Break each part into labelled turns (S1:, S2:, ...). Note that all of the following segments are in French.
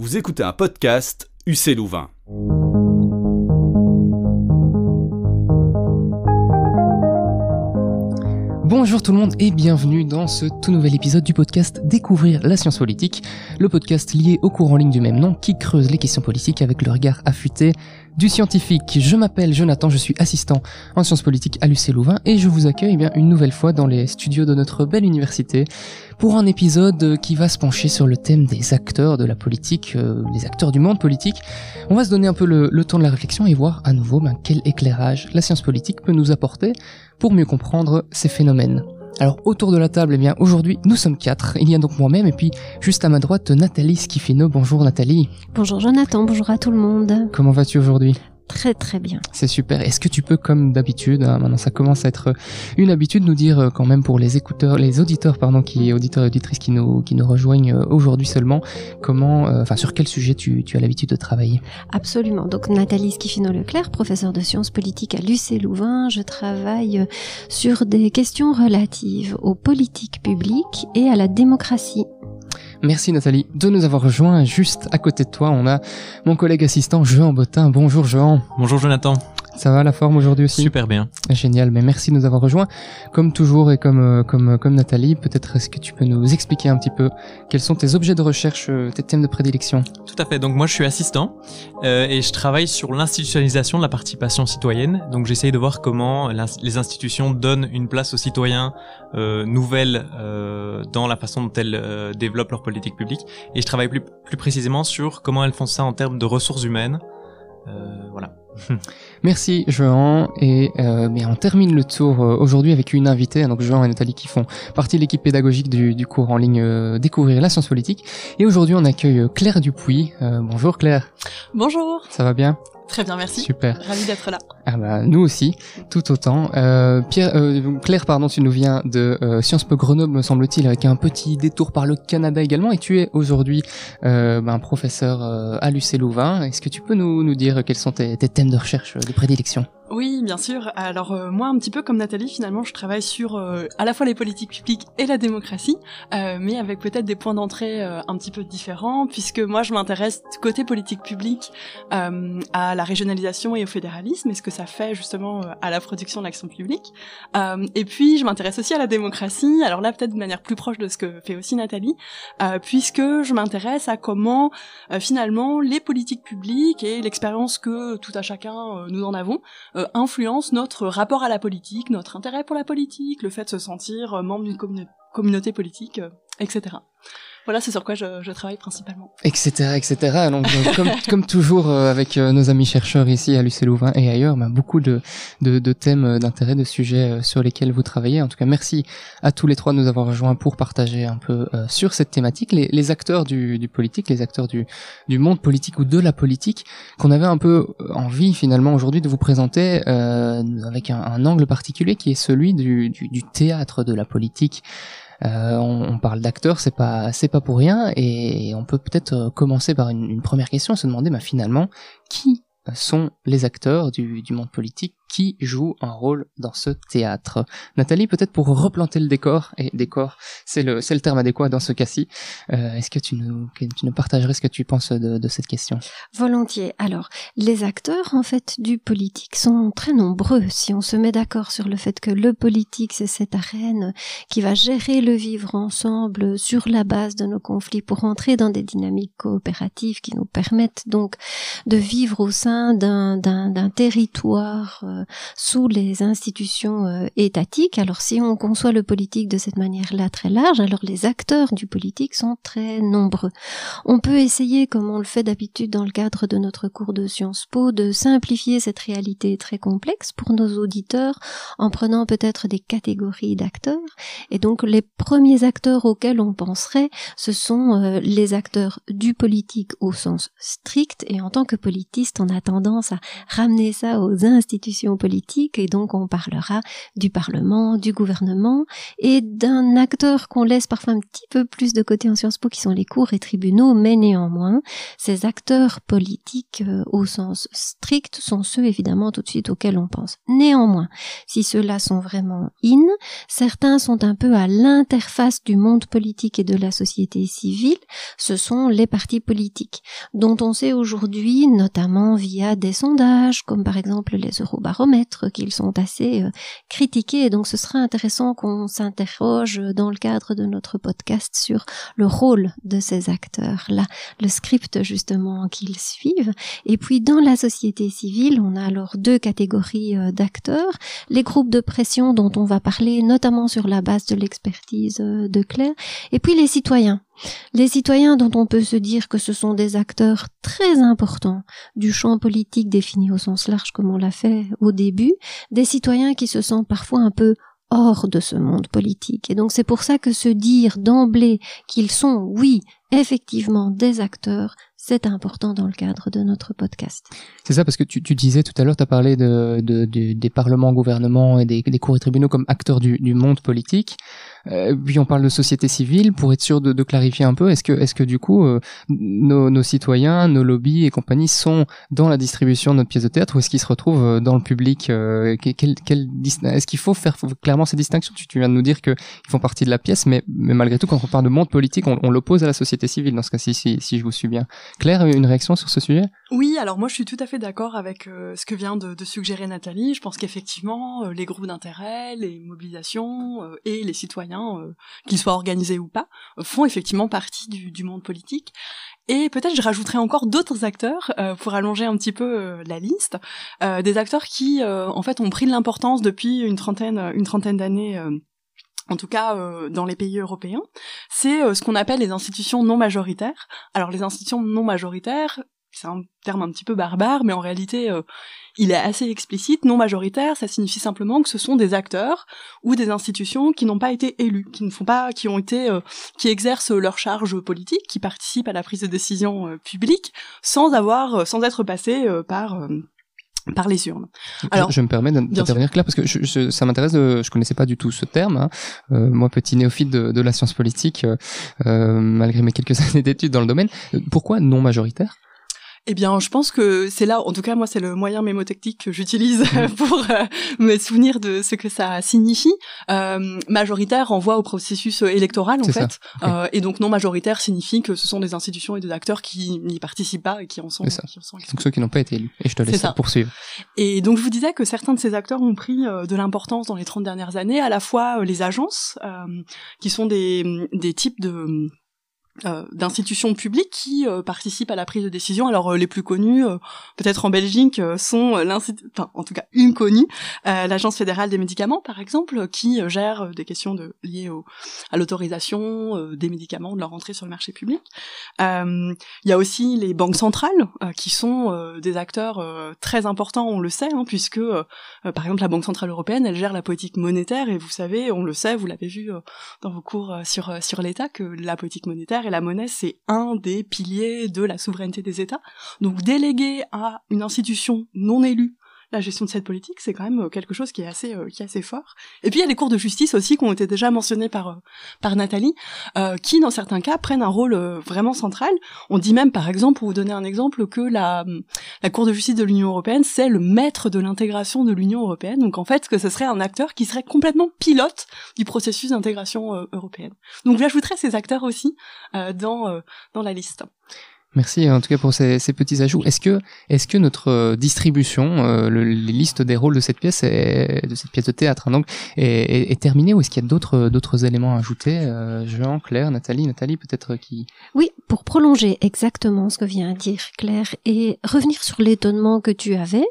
S1: Vous écoutez un podcast UC Louvain.
S2: Bonjour tout le monde et bienvenue dans ce tout nouvel épisode du podcast Découvrir la science politique, le podcast lié au cours en ligne du même nom qui creuse les questions politiques avec le regard affûté du scientifique. Je m'appelle Jonathan, je suis assistant en sciences politiques à l'UCLouvain Louvain et je vous accueille eh bien une nouvelle fois dans les studios de notre belle université pour un épisode qui va se pencher sur le thème des acteurs de la politique, euh, les acteurs du monde politique. On va se donner un peu le, temps de la réflexion et voir à nouveau ben, quel éclairage la science politique peut nous apporter pour mieux comprendre ces phénomènes. Alors autour de la table, eh bien aujourd'hui nous sommes quatre. Il y a donc moi-même et puis juste à ma droite Nathalie Schifino. Bonjour Nathalie.
S3: Bonjour Jonathan, bonjour à tout le monde.
S2: Comment vas-tu aujourd'hui
S3: très très bien.
S2: C'est super. Est-ce que tu peux, comme d'habitude, hein, maintenant ça commence à être euh, une habitude, nous dire euh, quand même pour les écouteurs, les auditeurs, pardon, qui auditeurs et auditrices qui nous qui nous rejoignent euh, aujourd'hui seulement, comment, enfin sur quel sujet tu, tu as l'habitude de travailler
S3: Absolument. Donc Nathalie Skiffino Leclerc, professeure de sciences politiques à l'UCLouvain. Louvain, je travaille sur des questions relatives aux politiques publiques et à la démocratie
S2: Merci Nathalie de nous avoir rejoints. Juste à côté de toi, on a mon collègue assistant Jean Botin. Bonjour Jean. Bonjour Jonathan. Ça va la forme aujourd'hui aussi Super bien. Génial, mais merci de nous avoir rejoints. Comme toujours et comme, euh, comme, euh, comme Nathalie, peut-être est-ce que tu peux nous expliquer un petit peu quels sont tes objets de recherche, euh, tes thèmes de prédilection
S1: Tout à fait, donc moi je suis assistant et je travaille sur l'institutionnalisation de la participation citoyenne. Donc j'essaye de voir comment les institutions donnent une place aux citoyens nouvelles dans la façon dont elles développent leur politique publique. Et je travaille plus, plus précisément sur comment elles font ça en termes de ressources humaines. Euh, voilà.
S2: Merci Jean et mais euh, on termine le tour euh, aujourd'hui avec une invitée donc Jean et Nathalie qui font partie de l'équipe pédagogique du, cours en ligne découvrir la science politique et aujourd'hui on accueille Claire Dupuis. bonjour Claire. Bonjour. Ça va bien Très bien, merci. Super. Ravi d'être là. Ah bah, nous aussi, tout autant. Euh, Pierre, euh, Claire, pardon, tu nous viens de euh, Sciences Po Grenoble, me semble-t-il, avec un petit détour par le Canada également, et tu es aujourd'hui euh, bah, un professeur à l'UCLouvain. Louvain. Est-ce que tu peux nous, nous dire quels sont tes, tes thèmes de recherche de prédilection
S4: oui, bien sûr. Alors euh, moi, un petit peu comme Nathalie, finalement, je travaille sur euh, à la fois les politiques publiques et la démocratie, euh, mais avec peut-être des points d'entrée un petit peu différents, puisque moi, je m'intéresse côté politique publique à la régionalisation et au fédéralisme, et ce que ça fait justement à la production de l'action publique. et puis, je m'intéresse aussi à la démocratie, alors là, peut-être de manière plus proche de ce que fait aussi Nathalie, puisque je m'intéresse à comment, finalement, les politiques publiques et l'expérience que tout à chacun nous en avons, euh, influence notre rapport à la politique, notre intérêt pour la politique, le fait de se sentir euh, membre d'une communauté politique, euh, etc. Voilà, c'est sur quoi je, travaille principalement.
S2: Etc., etc. comme, toujours euh, avec euh, nos amis chercheurs ici à lucé Louvain et ailleurs, bah, beaucoup de, de thèmes euh, d'intérêt, de sujets sur lesquels vous travaillez. En tout cas, merci à tous les trois de nous avoir rejoints pour partager un peu sur cette thématique, les, acteurs du, politique, les acteurs du, du monde politique ou de la politique, qu'on avait un peu envie finalement aujourd'hui de vous présenter avec un, angle particulier qui est celui du, du théâtre de la politique. Euh, on, parle d'acteurs, c'est pas c'est pas pour rien, et on peut peut-être euh, commencer par une, première question, se demander, bah, finalement, qui sont les acteurs du, du monde politique qui joue un rôle dans ce théâtre. Nathalie, peut-être pour replanter le décor, et décor, c'est le, c'est le terme adéquat dans ce cas-ci, euh, est-ce que tu nous, tu ne partagerais ce que tu penses de, cette question
S3: Volontiers. Alors, les acteurs, en fait, du politique sont très nombreux. Si on se met d'accord sur le fait que le politique, c'est cette arène qui va gérer le vivre ensemble sur la base de nos conflits pour entrer dans des dynamiques coopératives qui nous permettent donc de vivre au sein d'un, d'un, d'un territoire euh, euh, sous les institutions euh, étatiques. Alors si on conçoit le politique de cette manière-là très large, alors les acteurs du politique sont très nombreux. On peut essayer, comme on le fait d'habitude dans le cadre de notre cours de Sciences Po, de simplifier cette réalité très complexe pour nos auditeurs en prenant peut-être des catégories d'acteurs. Et donc les premiers acteurs auxquels on penserait, ce sont euh, les acteurs du politique au sens strict. Et en tant que politiste, on a tendance à ramener ça aux institutions politique et donc on parlera du Parlement, du gouvernement et d'un acteur qu'on laisse parfois un petit peu plus de côté en Sciences Po qui sont les cours et tribunaux, mais néanmoins, ces acteurs politiques euh, au sens strict sont ceux évidemment tout de suite auxquels on pense. Néanmoins, si ceux-là sont vraiment in, certains sont un peu à l'interface du monde politique et de la société civile, ce sont les partis politiques, dont on sait aujourd'hui, notamment via des sondages, comme par exemple les eurobaromètres, promettre qu'ils sont assez euh, critiqués. Donc ce sera intéressant qu'on s'interroge euh, dans le cadre de notre podcast sur le rôle de ces acteurs-là, le script justement qu'ils suivent. Et puis dans la société civile, on a alors deux catégories euh, d'acteurs. Les groupes de pression dont on va parler notamment sur la base de l'expertise de Claire, et puis les citoyens les citoyens dont on peut se dire que ce sont des acteurs très importants du champ politique défini au sens large comme on l'a fait au début, des citoyens qui se sentent parfois un peu hors de ce monde politique. Et donc c'est pour ça que se dire d'emblée qu'ils sont, oui, effectivement des acteurs, c'est important dans le cadre de notre podcast.
S2: C'est ça, parce que tu, disais tout à l'heure, tu as parlé des parlements, gouvernements et des, cours et tribunaux comme acteurs du monde politique. Euh, puis on parle de société civile pour être sûr de, clarifier un peu. Est-ce que, est-ce que du coup, euh, nos, citoyens, nos lobbies et compagnie sont dans la distribution de notre pièce de théâtre ou est-ce qu'ils se retrouvent euh, dans le public Est-ce qu'il faut faire clairement ces distinctions tu, viens de nous dire qu'ils font partie de la pièce, mais, malgré tout, quand on parle de monde politique, on, l'oppose à la société civile dans ce cas-ci, si, je vous suis bien. Claire, une réaction sur ce sujet
S4: Oui, alors moi je suis tout à fait d'accord avec ce que vient de, suggérer Nathalie. Je pense qu'effectivement, les groupes d'intérêt, les mobilisations et les citoyens euh, qu'ils soient organisés ou pas, font effectivement partie du, monde politique. Et peut-être je rajouterai encore d'autres acteurs euh, pour allonger un petit peu euh, la liste, des acteurs qui en fait ont pris de l'importance depuis une trentaine, une trentaine d'années en tout cas dans les pays européens, c'est ce qu'on appelle les institutions non majoritaires. Alors les institutions non majoritaires, c'est un terme un petit peu barbare, mais en réalité, il est assez explicite, non majoritaire, ça signifie simplement que ce sont des acteurs ou des institutions qui n'ont pas été élus, qui ne font pas, qui ont été, euh, qui exercent leur charge politique, qui participent à la prise de décision euh, publique sans avoir, euh, sans être passés par par les urnes. Alors, je me
S2: permets d'intervenir clair, parce que ça m'intéresse. Je connaissais pas du tout ce terme. Hein. moi, petit néophyte de, la science politique, malgré mes quelques années d'études dans le domaine. Pourquoi non majoritaire
S4: eh bien, je pense que c'est là, en tout cas, moi, c'est le moyen mémotechnique que j'utilise mm. pour euh, me souvenir de ce que ça signifie. Euh, majoritaire renvoie au processus euh, électoral, en fait. et donc, non majoritaire signifie que ce sont des institutions et des acteurs qui n'y participent pas et qui en sont... Ça.
S2: donc, ceux qui n'ont pas été élus. Et je te laisse poursuivre.
S4: Et donc, je vous disais que certains de ces acteurs ont pris de l'importance dans les 30 dernières années, à la fois les agences, qui sont des types de euh, d'institutions publiques qui euh, participent à la prise de décision. Alors euh, les plus connues, peut-être en Belgique, sont enfin en tout cas une connue, l'Agence fédérale des médicaments par exemple, qui gère des questions de, liées à l'autorisation des médicaments de leur entrée sur le marché public. Il y a aussi les banques centrales qui sont des acteurs très importants, on le sait, hein, puisque par exemple la Banque centrale européenne, elle gère la politique monétaire et vous savez, on le sait, vous l'avez vu dans vos cours sur sur l'État que la politique monétaire la monnaie, c'est un des piliers de la souveraineté des États. Donc déléguer à une institution non élue la gestion de cette politique, c'est quand même euh, quelque chose qui est assez euh, qui est assez fort. Et puis il y a les cours de justice aussi qui ont été déjà mentionnés par euh, par Nathalie, qui dans certains cas prennent un rôle vraiment central. On dit même par exemple, pour vous donner un exemple, que la hum, la Cour de justice de l'Union européenne, c'est le maître de l'intégration de l'Union européenne. Donc en fait, que ce serait un acteur qui serait complètement pilote du processus d'intégration européenne. Donc j'ajouterais ces acteurs aussi dans dans la liste.
S2: Merci en tout cas pour ces, petits ajouts. Est-ce que, est-ce que notre euh, distribution, euh, les listes des rôles de cette pièce, de cette pièce de théâtre, hein, donc, est, terminée ou est-ce qu'il y a d'autres, euh, d'autres éléments à ajouter Jean, Claire, Nathalie, Nathalie peut-être qui.
S3: Oui, pour prolonger exactement ce que vient de dire Claire et revenir sur l'étonnement que tu avais,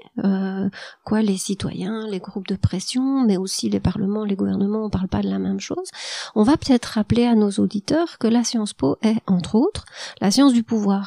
S3: quoi, les citoyens, les groupes de pression, mais aussi les parlements, les gouvernements, on ne parle pas de la même chose. On va peut-être rappeler à nos auditeurs que la science Po est, entre autres, la science du pouvoir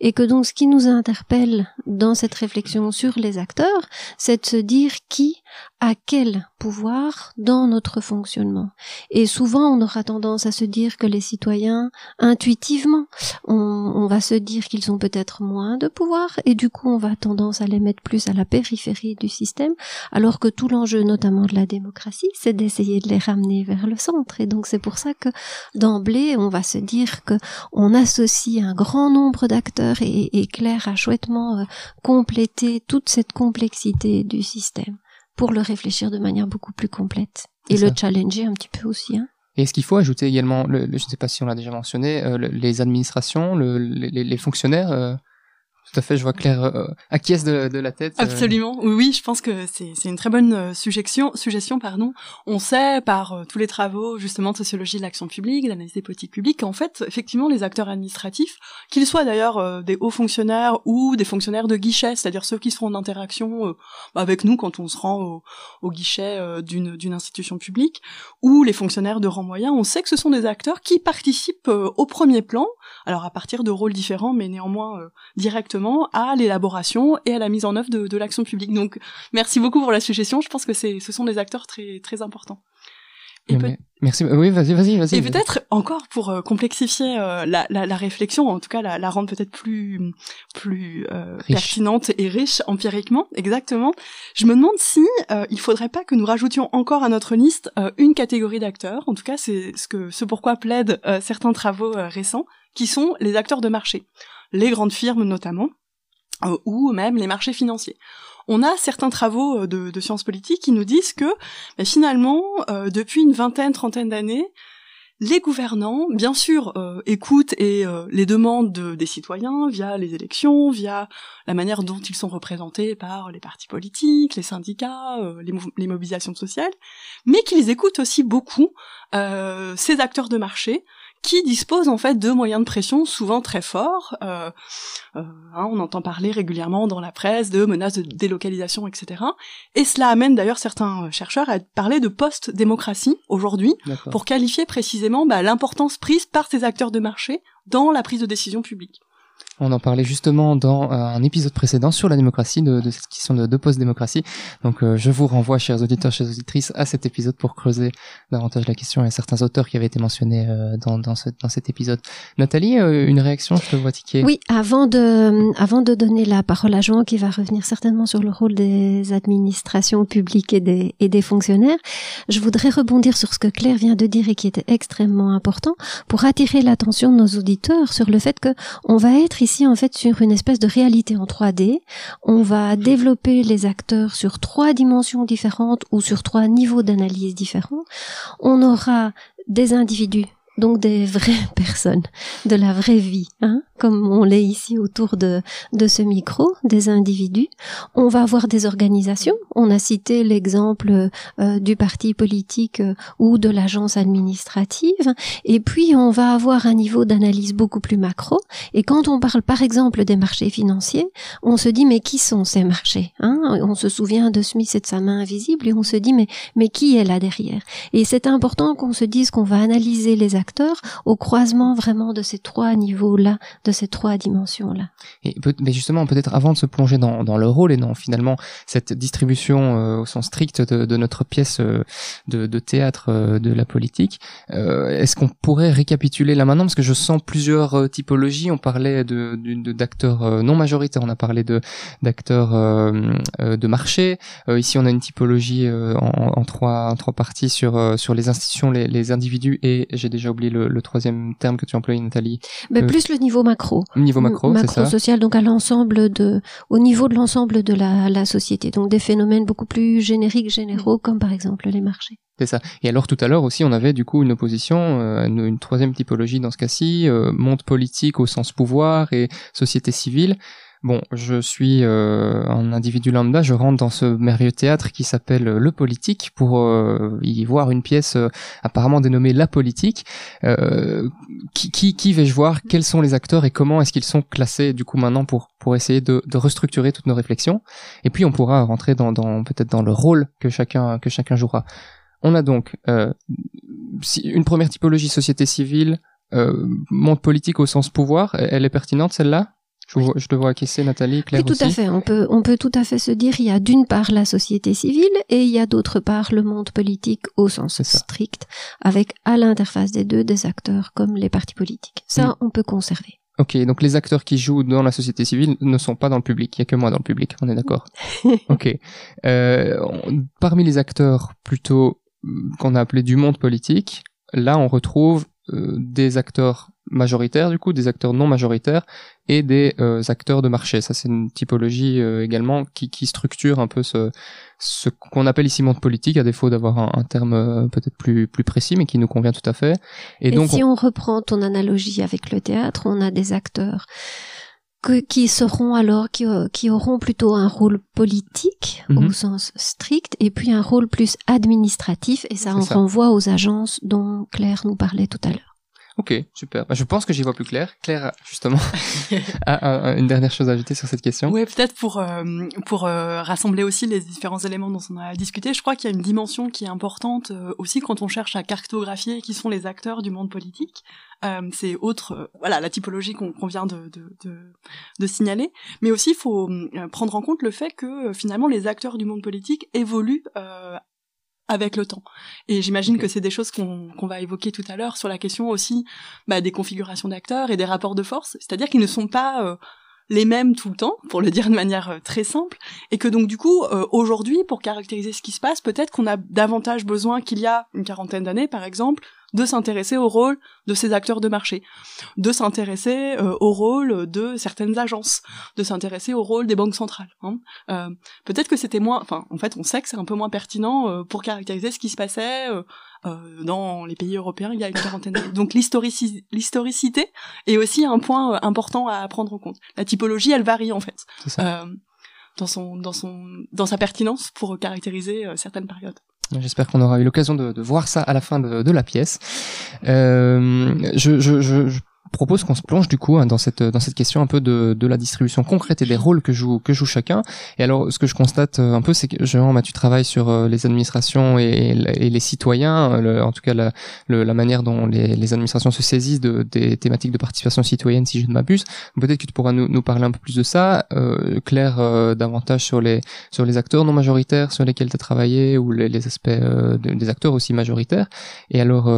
S3: et que donc ce qui nous interpelle dans cette réflexion sur les acteurs, c'est de se dire qui a quel pouvoir dans notre fonctionnement. Et souvent, on aura tendance à se dire que les citoyens, intuitivement, on, va se dire qu'ils ont peut-être moins de pouvoir, et du coup, on va tendance à les mettre plus à la périphérie du système, alors que tout l'enjeu, notamment de la démocratie, c'est d'essayer de les ramener vers le centre. Et donc, c'est pour ça que d'emblée, on va se dire que on associe un grand nombre d'acteurs et, Claire a chouettement euh, complété toute cette complexité du système pour le réfléchir de manière beaucoup plus complète et le challenger un petit peu aussi. Hein.
S2: Et est-ce qu'il faut ajouter également, le, je ne sais pas si on l'a déjà mentionné, euh, les administrations, les, fonctionnaires euh, tout à fait, je vois Claire euh, acquiesce de, la tête. Euh. Absolument,
S4: oui, je pense que c'est une très bonne euh, suggestion. suggestion pardon. On sait par euh, tous les travaux justement de sociologie de l'action publique, d'analyse des politiques publiques, qu'en fait, effectivement, les acteurs administratifs, qu'ils soient d'ailleurs des hauts fonctionnaires ou des fonctionnaires de guichet, c'est-à-dire ceux qui seront en interaction avec nous quand on se rend au, guichet d'une d'une institution publique, ou les fonctionnaires de rang moyen, on sait que ce sont des acteurs qui participent au premier plan, alors à partir de rôles différents, mais néanmoins directement à l'élaboration et à la mise en œuvre de, l'action publique. Donc, merci beaucoup pour la suggestion. Je pense que ce sont des acteurs très, très importants.
S2: merci. Oui, vas-y, vas-y, vas-y. Et peut-être
S4: encore pour euh, complexifier euh, la, réflexion, en tout cas la, rendre peut-être plus plus euh, pertinente et riche empiriquement, exactement. Je me demande si euh, il faudrait pas que nous rajoutions encore à notre liste une catégorie d'acteurs. En tout cas, c'est ce pour ce pourquoi plaident certains travaux récents, qui sont les acteurs de marché les grandes firmes notamment, euh, ou même les marchés financiers. On a certains travaux euh, de, sciences politiques qui nous disent que ben, finalement, euh, depuis une vingtaine, trentaine d'années, les gouvernants, bien sûr, écoutent les demandes des citoyens via les élections, via la manière dont ils sont représentés par les partis politiques, les syndicats, les, les, mobilisations sociales, mais qu'ils écoutent aussi beaucoup ces acteurs de marché qui dispose en fait de moyens de pression souvent très forts. Euh, euh, hein, on entend parler régulièrement dans la presse de menaces de délocalisation, etc. Et cela amène d'ailleurs certains euh, chercheurs à parler de post-démocratie aujourd'hui pour qualifier précisément bah, l'importance prise par ces acteurs de marché dans la prise de décision publique.
S2: On en parlait justement dans euh, un épisode précédent sur la démocratie, de, cette question de, post-démocratie. Donc euh, je vous renvoie, chers auditeurs, chers auditrices, à cet épisode pour creuser davantage la question et certains auteurs qui avaient été mentionnés euh, dans, dans, cet épisode. Nathalie, une réaction, je te vois tiquer. Oui,
S3: avant de, avant de donner la parole à Jean, qui va revenir certainement sur le rôle des administrations publiques et des, et des fonctionnaires, je voudrais rebondir sur ce que Claire vient de dire et qui est extrêmement important pour attirer l'attention de nos auditeurs sur le fait que on va être ici en fait sur une espèce de réalité en 3D. On va mhm. développer les acteurs sur trois dimensions différentes ou sur trois niveaux d'analyse différents. On aura des individus donc des vraies personnes, de la vraie vie, hein, comme on l'est ici autour de, de ce micro, des individus. On va avoir des organisations. On a cité l'exemple euh, du parti politique euh, ou de l'agence administrative. Et puis, on va avoir un niveau d'analyse beaucoup plus macro. Et quand on parle, par exemple, des marchés financiers, on se dit, mais qui sont ces marchés hein On se souvient de Smith et de sa main invisible et on se dit, mais, mais qui est là derrière Et c'est important qu'on se dise qu'on va analyser les acteurs au croisement vraiment de ces trois niveaux-là de ces trois dimensions-là.
S2: mais justement, peut-être avant de se plonger dans, dans, le rôle et dans finalement cette distribution euh, au sens strict de, notre pièce euh, de, de, théâtre euh, de la politique, est-ce qu'on pourrait récapituler là maintenant Parce que je sens plusieurs typologies. On parlait d'acteurs non majoritaires, on a parlé d'acteurs de marché. ici, on a une typologie en, trois, en trois parties sur, sur les institutions, les, individus et j'ai déjà oublié le, troisième terme que tu employes, Nathalie. Mais ben, plus le niveau macro. Au niveau macro, c'est ça.
S3: social, donc à l'ensemble de, au niveau de l'ensemble de la, société. Donc des phénomènes beaucoup plus génériques, généraux, mm. comme par exemple les marchés.
S2: C'est ça. Et alors tout à l'heure aussi, on avait du coup une opposition, euh, une, troisième typologie dans ce cas-ci, euh, monde politique au sens pouvoir et société civile. Bon, je suis euh, un individu lambda, je rentre dans ce merveilleux théâtre qui s'appelle euh, Le Politique pour euh, y voir une pièce apparemment dénommée La Politique. qui, vais-je voir Quels sont les acteurs et comment est-ce qu'ils sont classés du coup maintenant pour pour essayer de, restructurer toutes nos réflexions Et puis on pourra rentrer dans, peut-être dans le rôle que chacun que chacun jouera. On a donc une première typologie société civile, monde politique au sens pouvoir. Elle est pertinente celle-là je, devrais acquiescer, Nathalie, Claire oui, tout à fait.
S3: On peut, on peut tout à fait se dire, il y a d'une part la société civile et il y a d'autre part le monde politique au sens strict, avec à l'interface des deux des acteurs comme les partis politiques. Ça, mm. on peut conserver.
S2: Ok, donc les acteurs qui jouent dans la société civile ne sont pas dans le public, il n'y a que moi dans le public, on est d'accord. ok. Euh, parmi les acteurs plutôt mm, qu'on a appelés du monde politique, là on retrouve euh, des acteurs majoritaires du coup, des acteurs non majoritaires et des euh, acteurs de marché. Ça c'est une typologie euh, également qui, qui, structure un peu ce, ce qu'on appelle ici monde politique à défaut d'avoir un, terme peut-être plus, plus précis mais qui nous convient tout à fait. Et, donc si on
S3: reprend ton analogie avec le théâtre, on a des acteurs qui seront alors qui, euh, qui, auront plutôt un rôle politique au mhm. sens strict et puis un rôle plus administratif et ça en renvoie aux agences dont Claire nous parlait tout à l'heure.
S2: Ok, super. Bah, je pense que j'y vois plus clair. Claire, justement, a une dernière chose à ajouter sur cette question. Oui,
S4: peut-être pour euh, pour euh, rassembler aussi les différents éléments dont on a discuté. Je crois qu'il y a une dimension qui est importante euh, aussi quand on cherche à cartographier qui sont les acteurs du monde politique. c'est autre, voilà, la typologie qu'on vient de de, de, de, signaler. Mais aussi, il faut prendre en compte le fait que finalement les acteurs du monde politique évoluent avec le temps. Et j'imagine que c'est des choses qu'on va évoquer tout à l'heure sur la question aussi bah, des configurations d'acteurs et des rapports de force, c'est-à-dire qu'ils ne sont pas euh, les mêmes tout le temps, pour le dire de manière euh, très simple, et que donc du coup, euh, aujourd'hui, pour caractériser ce qui se passe, peut-être qu'on a davantage besoin qu'il y a une quarantaine d'années, par exemple, de s'intéresser au rôle de ces acteurs de marché, de s'intéresser euh, au rôle de certaines agences, de s'intéresser au rôle des banques centrales. Hein. Euh, peut-être que c'était moins, enfin en fait on sait que c'est un peu moins pertinent euh, pour caractériser ce qui se passait dans les pays européens il y a une quarantaine d'années. Donc l'historicité est aussi un point important à prendre en compte. La typologie elle varie en fait. dans son dans son dans sa pertinence pour caractériser certaines périodes.
S2: J'espère qu'on aura eu l'occasion de, voir ça à la fin de, la pièce. Euh, je, je, propose qu'on se plonge du coup hein, dans cette dans cette question un peu de, de la distribution concrète et des rôles que joue que joue chacun. Et alors ce que je constate euh, un peu, c'est que Jean, tu travailles sur euh, les administrations et, les citoyens, hein, en tout cas la, la manière dont les, les, administrations se saisissent de, des thématiques de participation citoyenne, si je ne m'abuse. Peut-être que tu pourras nous, nous, parler un peu plus de ça, euh, Claire, euh, davantage sur les sur les acteurs non majoritaires sur lesquels tu as travaillé ou les, les aspects des acteurs aussi majoritaires. Et alors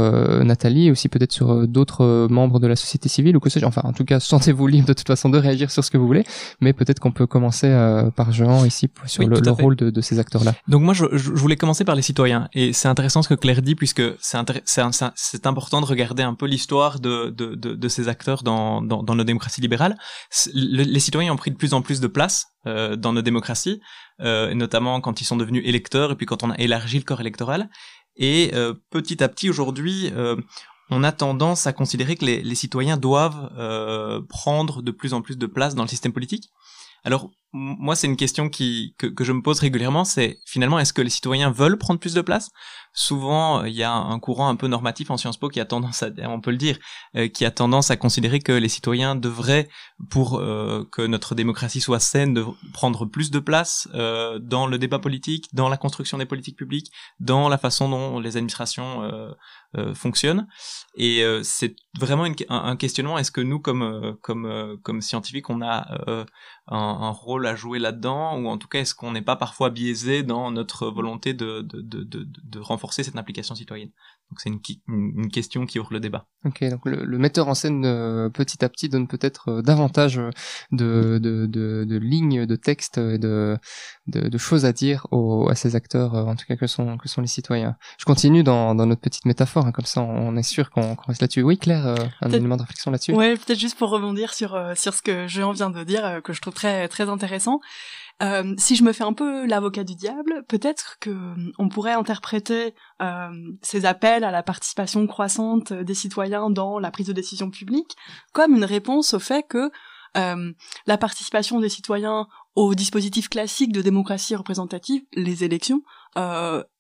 S2: Nathalie aussi peut-être sur d'autres membres de la société civile ou que ce soit, Enfin, en tout cas, sentez-vous libre de toute façon de réagir sur ce que vous voulez, mais peut-être qu'on peut commencer euh, par Jean ici sur le, rôle de, ces acteurs-là.
S1: Donc moi, je, voulais commencer par les citoyens, et c'est intéressant ce que Claire dit, puisque c'est important de regarder un peu l'histoire de, ces acteurs dans, nos démocraties libérales. les citoyens ont pris de plus en plus de place euh, dans nos démocraties, euh, notamment quand ils sont devenus électeurs, et puis quand on a élargi le corps électoral. Et petit à petit aujourd'hui, on a tendance à considérer que les, citoyens doivent euh, prendre de plus en plus de place dans le système politique. Alors moi, c'est une question que, je me pose régulièrement, c'est finalement, est-ce que les citoyens veulent prendre plus de place Souvent, euh, il y a un courant un peu normatif en Sciences Po qui a tendance à, on peut le dire, euh, qui a tendance à considérer que les citoyens devraient, pour que notre démocratie soit saine, de prendre plus de place dans le débat politique, dans la construction des politiques publiques, dans la façon dont les administrations euh, fonctionne. Et euh, c'est vraiment un, questionnement. Est-ce que nous, comme euh, comme comme scientifiques, on a un, rôle à jouer là-dedans, ou en tout cas, est-ce qu'on n'est pas parfois biaisé dans notre volonté de de, de, de, de renforcer cette implication citoyenne donc c'est une, question qui ouvre le débat. Ok,
S2: donc le, metteur en scène euh, petit à petit donne peut-être euh, davantage euh, de, de, lignes, de textes et de, de, choses à dire à ces acteurs, en tout cas que sont, que sont les citoyens. Je continue dans, notre petite métaphore, hein, comme ça on est sûr qu'on reste là-dessus. Oui, Claire, un élément de réflexion là-dessus. Ouais,
S4: peut-être juste pour rebondir sur, sur ce que Jean vient de dire, que je trouve très intéressant. Euh, si je me fais un peu l'avocat du diable, peut-être que euh, on pourrait interpréter euh, ces appels à la participation croissante des citoyens dans la prise de décision publique comme une réponse au fait que la participation des citoyens au dispositif classique de démocratie représentative, les élections,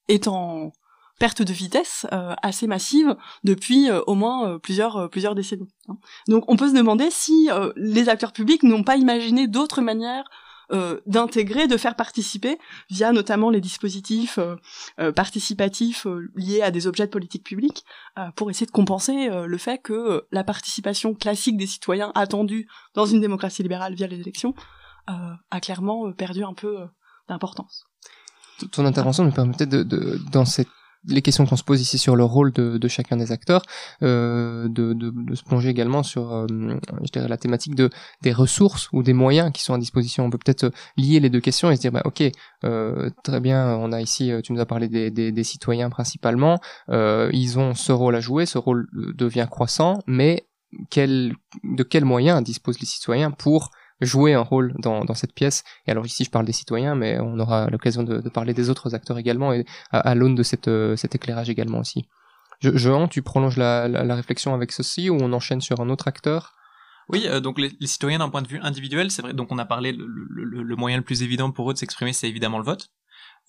S4: est en perte de vitesse assez massive depuis au moins plusieurs plusieurs décennies. Hein. Donc on peut se demander si les acteurs publics n'ont pas imaginé d'autres manières euh, d'intégrer, de faire participer via notamment les dispositifs euh, euh, participatifs liés à des objets de politique publique pour essayer de compenser le fait que la participation classique des citoyens attendue dans une démocratie libérale via les élections a clairement perdu un peu d'importance.
S2: Ton intervention nous permettait de, de, dans cette les questions qu'on se pose ici sur le rôle de, chacun des acteurs, euh, de, de, se plonger également sur euh, la thématique de des ressources ou des moyens qui sont à disposition. On peut peut-être lier les deux questions et se dire bah ok euh, très bien on a ici tu nous as parlé des, des citoyens principalement, ils ont ce rôle à jouer, ce rôle devient croissant, mais quel, de quels moyens disposent les citoyens pour jouer un rôle dans, dans, cette pièce. Et alors ici, je parle des citoyens, mais on aura l'occasion de, de, parler des autres acteurs également, et à, l'aune de cette, euh, cet éclairage également aussi. Je, Jean, tu prolonges la, la, réflexion avec ceci, ou on enchaîne sur un autre acteur
S1: oui, euh, donc les, citoyens d'un point de vue individuel, c'est vrai, donc on a parlé, le, le, le, moyen le plus évident pour eux de s'exprimer, c'est évidemment le vote.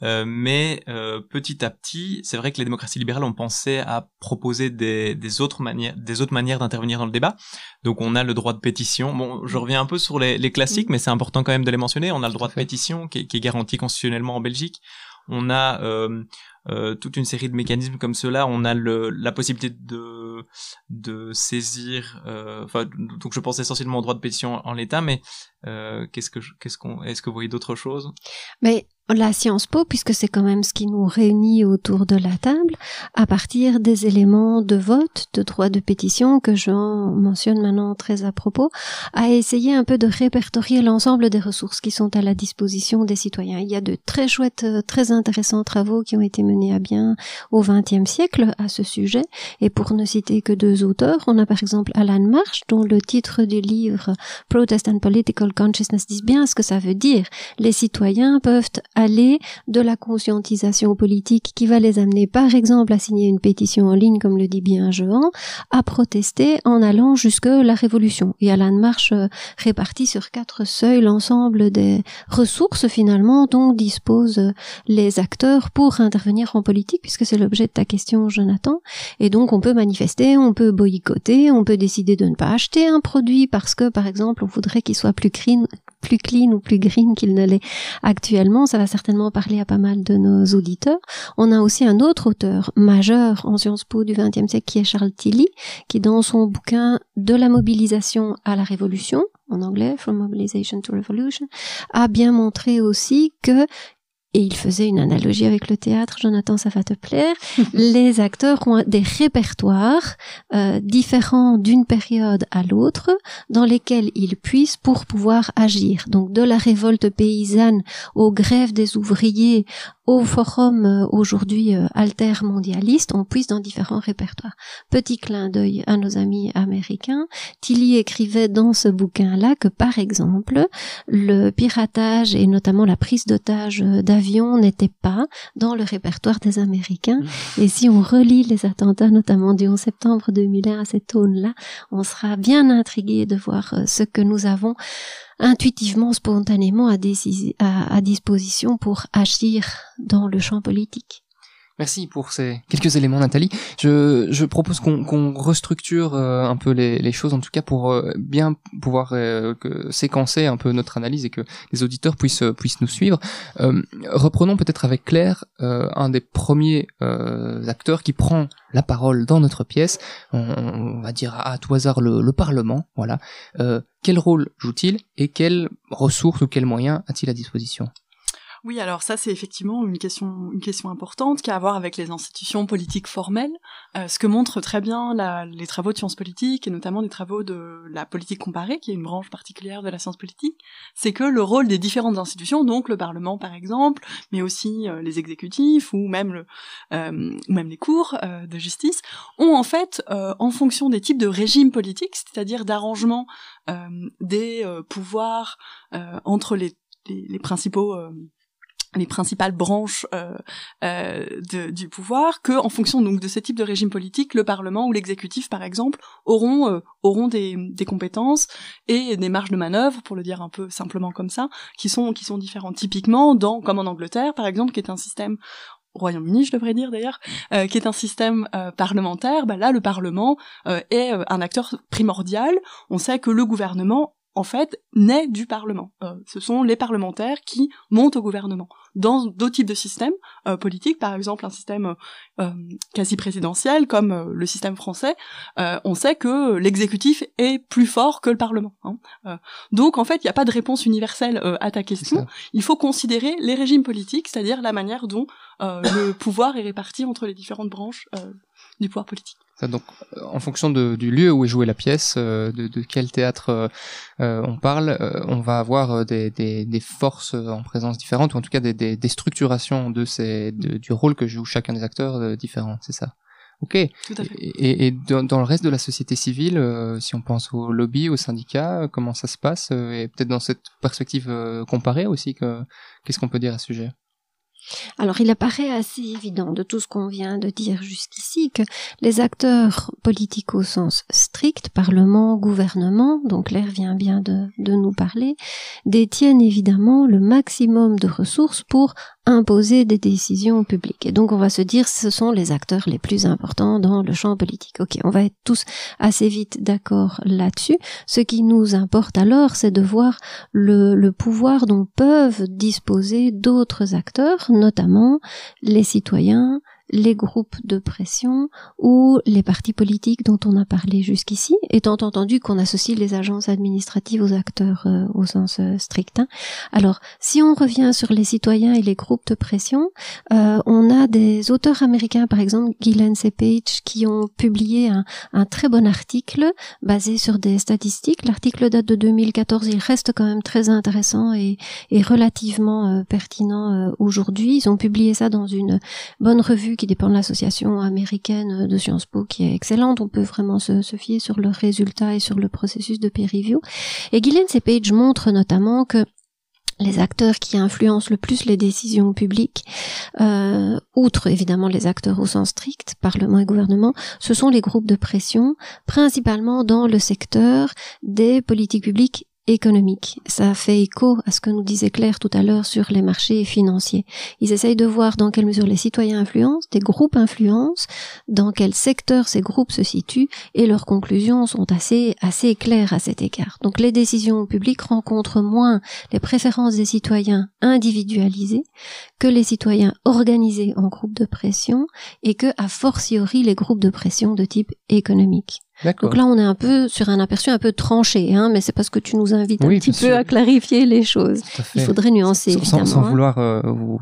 S1: Euh, mais euh, petit à petit, c'est vrai que les démocraties libérales ont pensé à proposer des, des autres manières, des autres manières d'intervenir dans le débat. Donc on a le droit de pétition. Bon, je reviens un peu sur les, les classiques, mais c'est important quand même de les mentionner. On a le droit de pétition qui est, qui est garanti constitutionnellement en Belgique. On a euh, euh, toute une série de mécanismes comme cela. On a le, la possibilité de, de saisir. Euh, enfin, donc je pense essentiellement au droit de pétition en, l'état, mais qu'est-ce que qu'est-ce qu'on est-ce que vous voyez d'autres choses
S3: Mais la science Po, puisque c'est quand même ce qui nous réunit autour de la table, à partir des éléments de vote, de droit de pétition, que j'en mentionne maintenant très à propos, a essayé un peu de répertorier l'ensemble des ressources qui sont à la disposition des citoyens. Il y a de très chouettes, euh, très intéressants travaux qui ont été menés à bien au XXe siècle à ce sujet, et pour ne citer que deux auteurs, on a par exemple Alan Marsh, dont le titre du livre Protestant Political Consciousness dit bien ce que ça veut dire. Les citoyens peuvent aller de la conscientisation politique qui va les amener par exemple à signer une pétition en ligne, comme le dit bien Jean, à protester en allant jusque la révolution. Il y a la marche euh, répartie sur quatre seuils l'ensemble des ressources finalement dont disposent les acteurs pour intervenir en politique, puisque c'est l'objet de ta question Jonathan. Et donc on peut manifester, on peut boycotter, on peut décider de ne pas acheter un produit parce que par exemple on voudrait qu'il soit plus clean, plus clean ou plus green qu'il ne l'est actuellement. Ça va certainement parler à pas mal de nos auditeurs. On a aussi un autre auteur majeur en sciences po du XXe siècle qui est Charles Tilly, qui dans son bouquin De la mobilisation à la révolution, en anglais, From Mobilization to Revolution, a bien montré aussi que et il faisait une analogie avec le théâtre, Jonathan, ça va te plaire. les acteurs ont des répertoires euh, différents d'une période à l'autre dans lesquels ils puissent pour pouvoir agir. Donc de la révolte paysanne aux grèves des ouvriers, au forum euh, aujourd'hui euh, altermondialiste, on puisse dans différents répertoires. Petit clin d'œil à nos amis américains, Tilly écrivait dans ce bouquin-là que par exemple, le piratage et notamment la prise d'otage euh, d'avions n'était pas dans le répertoire des Américains. Mmh. Et si on relit les attentats, notamment du 11 septembre 2001 à cette aune-là, on sera bien intrigué de voir ce que nous avons intuitivement, spontanément à, à, disposition pour agir dans le champ politique.
S2: Merci pour ces quelques éléments, Nathalie. Je, propose qu'on restructure euh, un peu les, choses, en tout cas pour euh, bien pouvoir euh, séquencer un peu notre analyse et que les auditeurs puissent, puissent nous suivre. reprenons peut-être avec Claire, un des premiers acteurs qui prend la parole dans notre pièce. On, va dire à tout hasard le, Parlement. Voilà. quel rôle joue-t-il et quelles ressources ou quels moyens a-t-il à disposition
S4: oui, alors ça c'est effectivement une question, une question importante qui a à voir avec les institutions politiques formelles, euh, ce que montrent très bien la, les travaux de sciences politiques et notamment les travaux de la politique comparée, qui est une branche particulière de la science politique, c'est que le rôle des différentes institutions, donc le Parlement par exemple, mais aussi euh, les exécutifs ou même, euh, même les cours de justice, ont en fait, en fonction des types de régimes politiques, c'est-à-dire d'arrangement des pouvoirs entre les principaux les principales branches euh, euh, du pouvoir, que en fonction donc de ce type de régime politique, le Parlement ou l'exécutif, par exemple, auront euh, auront des, compétences et des marges de manœuvre, pour le dire un peu simplement comme ça, qui sont qui sont différentes. Typiquement, dans comme en Angleterre, par exemple, qui est un système Royaume-Uni, je devrais dire d'ailleurs, qui est un système parlementaire, bah là, le Parlement est un acteur primordial. On sait que le gouvernement en fait, naît du Parlement. Euh, ce sont les parlementaires qui montent au gouvernement. Dans d'autres types de systèmes euh, politiques, par exemple un système euh, quasi présidentiel comme le système français, on sait que l'exécutif est plus fort que le Parlement. Hein. donc, en fait, il n'y a pas de réponse universelle à ta question. Il faut considérer les régimes politiques, c'est-à-dire la manière dont le pouvoir est réparti entre les différentes branches du pouvoir politique.
S2: Donc, en fonction du lieu où est jouée la pièce, euh, de, quel théâtre euh, euh, on parle, on va avoir des, forces en présence différentes, ou en tout cas des, structurations de ces, du rôle que joue chacun des acteurs différents, c'est ça Ok. Et, dans, le reste de la société civile, si on pense au lobby, aux syndicats, comment ça se passe Et peut-être dans cette perspective comparée aussi, qu'est-ce qu'on peut dire à ce sujet
S3: alors il apparaît assez évident de tout ce qu'on vient de dire jusqu'ici que les acteurs politiques au sens strict, parlement, gouvernement, donc Claire vient bien de, nous parler, détiennent évidemment le maximum de ressources pour imposer des décisions publiques. Et donc on va se dire ce sont les acteurs les plus importants dans le champ politique. Ok, on va être tous assez vite d'accord là-dessus. Ce qui nous importe alors, c'est de voir le pouvoir dont peuvent disposer d'autres acteurs notamment les citoyens, les groupes de pression ou les partis politiques dont on a parlé jusqu'ici, étant entendu qu'on associe les agences administratives aux acteurs euh, au sens euh, strict. Hein. Alors, si on revient sur les citoyens et les groupes de pression, euh, on a des auteurs américains, par exemple Gillian C. Page, qui ont publié un, un, très bon article basé sur des statistiques. L'article date de 2014, il reste quand même très intéressant et, et relativement pertinent aujourd'hui. Ils ont publié ça dans une bonne revue qui dépend de l'association américaine de Sciences Po qui est excellente. On peut vraiment se, fier sur le résultat et sur le processus de peer review. Et Guylaine Page montre notamment que les acteurs qui influencent le plus les décisions publiques, euh, outre évidemment les acteurs au sens strict, Parlement et gouvernement, ce sont les groupes de pression, principalement dans le secteur des politiques publiques économique. Ça fait écho à ce que nous disait Claire tout à l'heure sur les marchés financiers. Ils essayent de voir dans quelle mesure les citoyens influencent, des groupes influencent, dans quel secteur ces groupes se situent, et leurs conclusions sont assez, assez claires à cet égard. Donc les décisions publiques rencontrent moins les préférences des citoyens individualisés que les citoyens organisés en groupes de pression et que, a fortiori, les groupes de pression de type économique. Donc là, on est un peu sur un aperçu un peu tranché, hein, mais c'est parce que tu nous invites un petit peu à clarifier les choses. Il faudrait nuancer. Sans, sans hein.
S2: vouloir euh, vous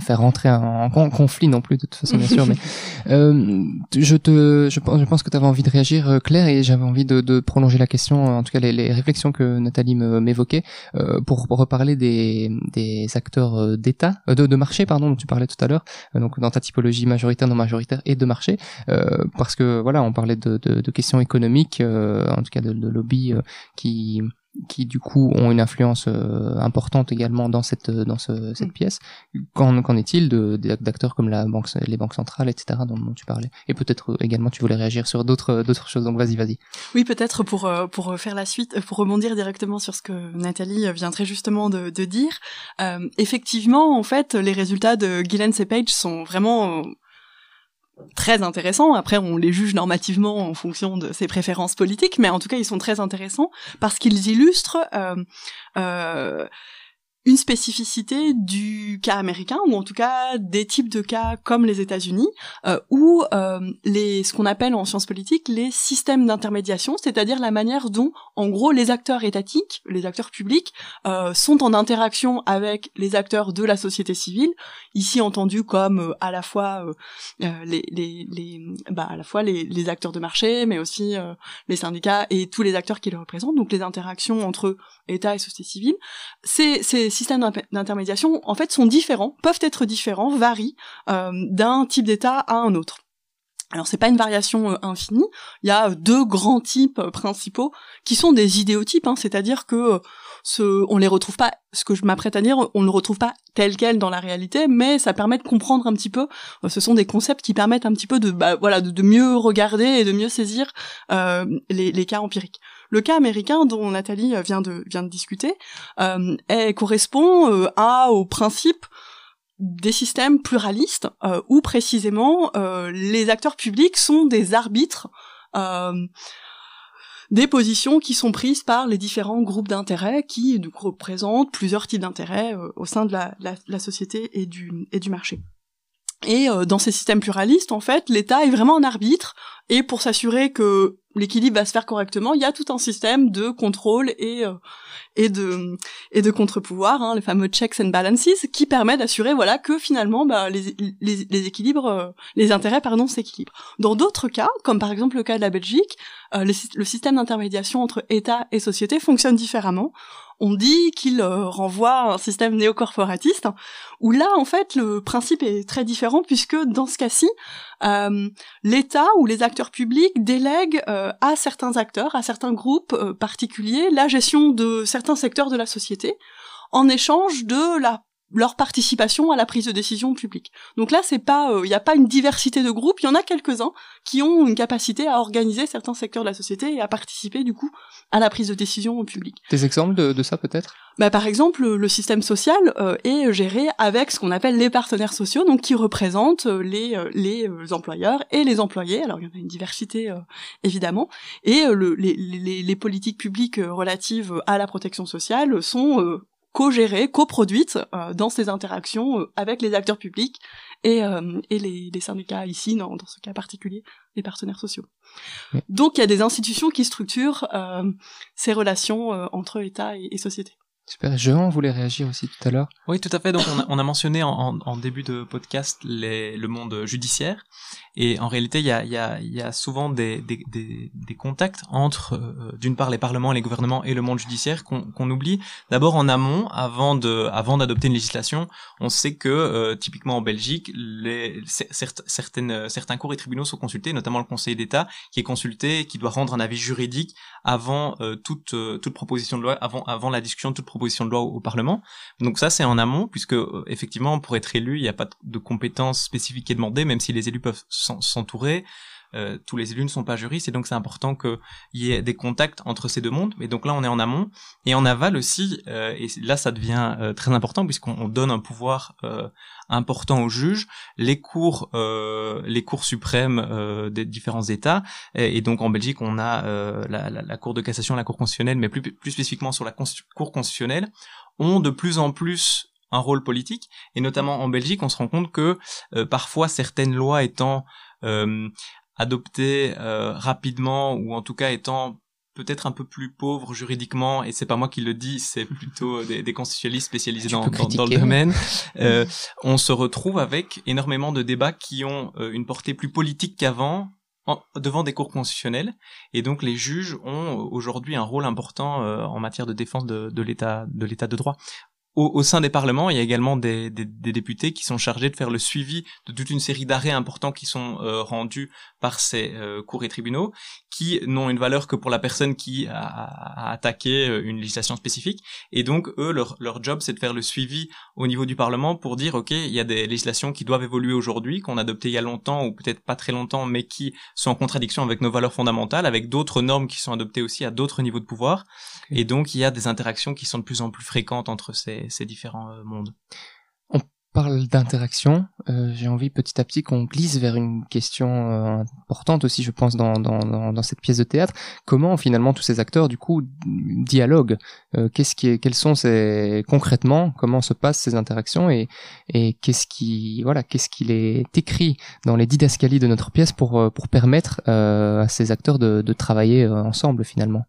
S2: faire rentrer en, conflit non plus de toute façon bien sûr mais euh, je te je, je pense que tu avais envie de réagir euh, Claire et j'avais envie de, de, prolonger la question euh, en tout cas les, les réflexions que Nathalie m'évoquait euh, pour, reparler des, des acteurs d'État de, de, marché pardon dont tu parlais tout à l'heure donc dans ta typologie majoritaire non majoritaire et de marché parce que voilà on parlait de, de questions économiques en tout cas de, lobby qui qui du coup ont une influence euh, importante également dans cette euh, dans ce, cette mm. pièce. Qu'en qu'en est-il d'acteurs comme la banque, les banques centrales, etc. Dont, tu parlais Et peut-être euh, également tu voulais réagir sur d'autres d'autres choses. Donc vas-y, vas-y.
S4: Oui, peut-être pour pour faire la suite, pour rebondir directement sur ce que Nathalie vient très justement de, de dire. Euh, effectivement, en fait, les résultats de Gillen et Page sont vraiment très intéressants. Après, on les juge normativement en fonction de ses préférences politiques, mais en tout cas, ils sont très intéressants parce qu'ils illustrent euh, euh, une spécificité du cas américain ou en tout cas des types de cas comme les États-Unis euh, où euh, les ce qu'on appelle en sciences politiques les systèmes d'intermédiation, c'est-à-dire la manière dont en gros les acteurs étatiques, les acteurs publics euh, sont en interaction avec les acteurs de la société civile, ici entendu comme à la fois les, les, les bah, à la fois les, les, acteurs de marché mais aussi les syndicats et tous les acteurs qui les représentent, donc les interactions entre État et société civile. C'est systèmes d'intermédiation, en fait, sont différents, peuvent être différents, varient euh, d'un type d'État à un autre. Alors c'est pas une variation euh, infinie, il y a deux grands types euh, principaux qui sont des idéotypes, hein, c'est-à-dire que ce, on les retrouve pas, ce que je m'apprête à dire, on ne retrouve pas tel quel dans la réalité, mais ça permet de comprendre un petit peu. Ce sont des concepts qui permettent un petit peu de, bah, mieux regarder et de mieux saisir les, cas empiriques. Le cas américain dont Nathalie euh, vient de, vient de discuter euh, correspond euh, à, au principe des systèmes pluralistes euh, où précisément les acteurs publics sont des arbitres des positions qui sont prises par les différents groupes d'intérêts qui représentent plusieurs types d'intérêts au sein de la, société et du, et du marché. Et dans ces systèmes pluralistes, en fait, l'État est vraiment un arbitre, et pour s'assurer que l'équilibre va se faire correctement, il y a tout un système de contrôle et euh, et de et de contre-pouvoir, hein, les fameux checks and balances, qui permet d'assurer voilà que finalement bah, les, équilibres, euh, les intérêts pardon s'équilibrent. Dans d'autres cas, comme par exemple le cas de la Belgique, euh, le système d'intermédiation entre État et société fonctionne différemment on dit qu'il euh, renvoie à un système néocorporatiste, où là, en fait, le principe est très différent, puisque dans ce cas-ci, euh, l'État ou les acteurs publics délèguent euh, à certains acteurs, à certains groupes particuliers, la gestion de certains secteurs de la société, en échange de la leur participation à la prise de décision publique. Donc là, c'est pas, il euh, n'y a pas une diversité de groupes. Il y en a quelques-uns qui ont une capacité à organiser certains secteurs de la société et à participer du coup à la prise de décision publique.
S2: Des exemples de, ça peut-être
S4: bah, par exemple, le système social euh, est géré avec ce qu'on appelle les partenaires sociaux, donc qui représentent euh, les, les employeurs et les employés. Alors il y en a une diversité évidemment, et les, les, politiques publiques relatives à la protection sociale sont co gérées co euh, dans ces interactions euh, avec les acteurs publics et, euh, et les, les, syndicats ici, dans, dans ce cas particulier, les partenaires sociaux. Donc il y a des institutions qui structurent ces relations entre État et, et société.
S2: Super. Jean voulait réagir aussi tout à l'heure.
S1: Oui, tout à fait. Donc, on a, mentionné en, début de podcast le monde judiciaire. Et en réalité, il y a, souvent des, contacts entre, euh, d'une part, les parlements, les gouvernements et le monde judiciaire qu'on oublie. D'abord, en amont, avant de, avant d'adopter une législation, on sait que, euh, typiquement en Belgique, les, certaines, certains cours et tribunaux sont consultés, notamment le Conseil d'État, qui est consulté, qui doit rendre un avis juridique avant euh, toute, toute proposition de loi, avant, avant la discussion de toute proposition proposition de loi au, Parlement. Donc ça, c'est en amont, puisque euh, effectivement, pour être élu, il n'y a pas de compétences spécifiques qui est demandée, même si les élus peuvent s'entourer. Euh, tous les élus ne sont pas juristes et donc c'est important qu'il y ait des contacts entre ces deux mondes. Et donc là, on est en amont et en aval aussi. Euh, et là, ça devient euh, très important puisqu'on donne un pouvoir important aux juges. Les cours, les cours suprêmes des différents États. Et, donc en Belgique, on a la, Cour de cassation, la Cour constitutionnelle, mais plus, plus spécifiquement sur la Cour constitutionnelle, ont de plus en plus un rôle politique. Et notamment en Belgique, on se rend compte que parfois certaines lois étant adopté euh, rapidement ou en tout cas étant peut-être un peu plus pauvre juridiquement, et c'est pas moi qui le dis, c'est plutôt euh, des, des constitutionnalistes spécialisés dans, dans, le domaine, euh, on se retrouve avec énormément de débats qui ont une portée plus politique qu'avant devant des cours constitutionnels, et donc les juges ont aujourd'hui un rôle important en matière de défense de, de l'état de l'état de droit. Au, sein des parlements, il y a également des, des, députés qui sont chargés de faire le suivi de toute une série d'arrêts importants qui sont rendus par ces euh, cours et tribunaux qui n'ont une valeur que pour la personne qui a, attaqué euh, une législation spécifique. Et donc, eux, leur, job, c'est de faire le suivi au niveau du Parlement pour dire, OK, il y a des législations qui doivent évoluer aujourd'hui, qu'on a adoptées il y a longtemps ou peut-être pas très longtemps, mais qui sont en contradiction avec nos valeurs fondamentales, avec d'autres normes qui sont adoptées aussi à d'autres niveaux de pouvoir. Et donc, il y a des interactions qui sont de plus en plus fréquentes entre ces, ces différents euh, mondes
S2: parle d'interaction, euh, j'ai envie petit à petit qu'on glisse vers une question euh, importante aussi, je pense, dans, dans, dans, cette pièce de théâtre. Comment finalement tous ces acteurs, du coup, dialoguent euh, Qu'est-ce qui, est, quels sont ces concrètement Comment se passent ces interactions et, et qu'est-ce qui, voilà, qu'est-ce qu'il est écrit dans les didascalies de notre pièce pour pour permettre à ces acteurs de, de travailler ensemble finalement